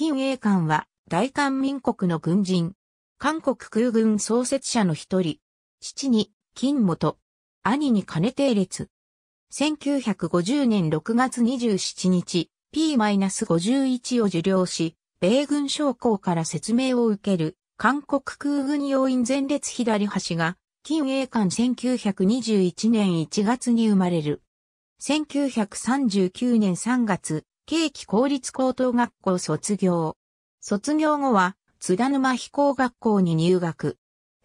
金英官は大韓民国の軍人。韓国空軍創設者の一人。父に金元。兄に金定列。1950年6月27日、P-51 を受領し、米軍将校から説明を受ける、韓国空軍要員前列左端が、金英館1921年1月に生まれる。1939年3月、慶気公立高等学校卒業。卒業後は、津田沼飛行学校に入学。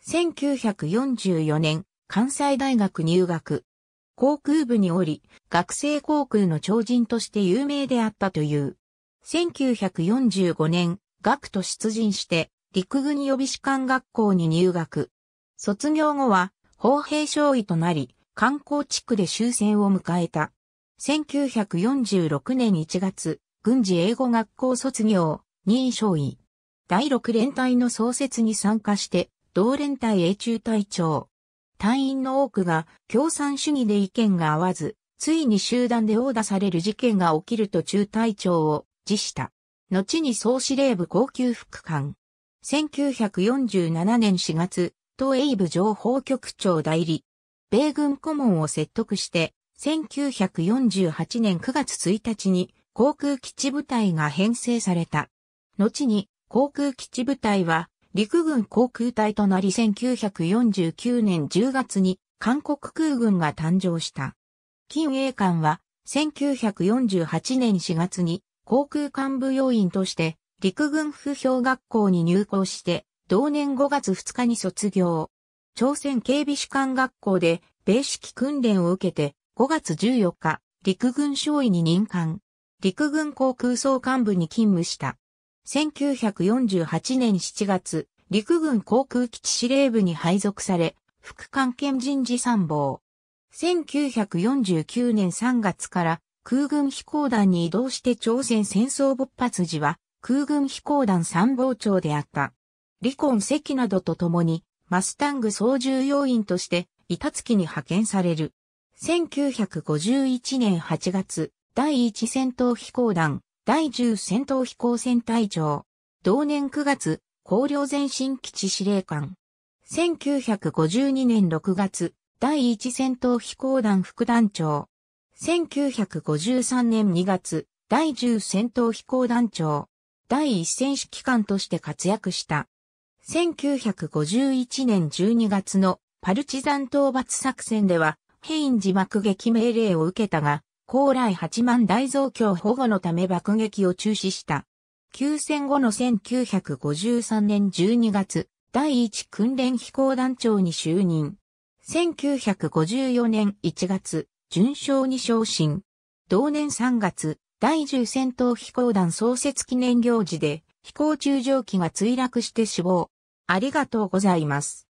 1944年、関西大学入学。航空部におり、学生航空の超人として有名であったという。1945年、学徒出陣して、陸軍予備士官学校に入学。卒業後は、砲兵少尉となり、観光地区で終戦を迎えた。1946年1月、軍事英語学校卒業、任少尉。第6連隊の創設に参加して、同連隊英中隊長。隊員の多くが共産主義で意見が合わず、ついに集団で殴打される事件が起きると中隊長を辞した。後に総司令部高級副官。1947年4月、東英部情報局長代理。米軍顧問を説得して、1948年9月1日に航空基地部隊が編成された。後に航空基地部隊は陸軍航空隊となり1949年10月に韓国空軍が誕生した。金英館は1948年4月に航空幹部要員として陸軍不評学校に入校して同年5月2日に卒業。朝鮮警備士官学校で米式訓練を受けて5月14日、陸軍少尉に任官。陸軍航空総幹部に勤務した。1948年7月、陸軍航空基地司令部に配属され、副官兼人事参謀。1949年3月から空軍飛行団に移動して朝鮮戦争勃発時は空軍飛行団参謀長であった。離婚席などと共にマスタング操縦要員として板付きに派遣される。1951年8月、第1戦闘飛行団、第10戦闘飛行船隊長。同年9月、高陵前進基地司令官。1952年6月、第1戦闘飛行団副団長。1953年2月、第10戦闘飛行団長。第一戦指揮官として活躍した。1951年12月のパルチザン討伐作戦ではヘインジ爆撃命令を受けたが、高麗八万大増強保護のため爆撃を中止した。休戦後の1953年12月、第1訓練飛行団長に就任。1954年1月、順将に昇進。同年3月、第10戦闘飛行団創設記念行事で、飛行中蒸気が墜落して死亡。ありがとうございます。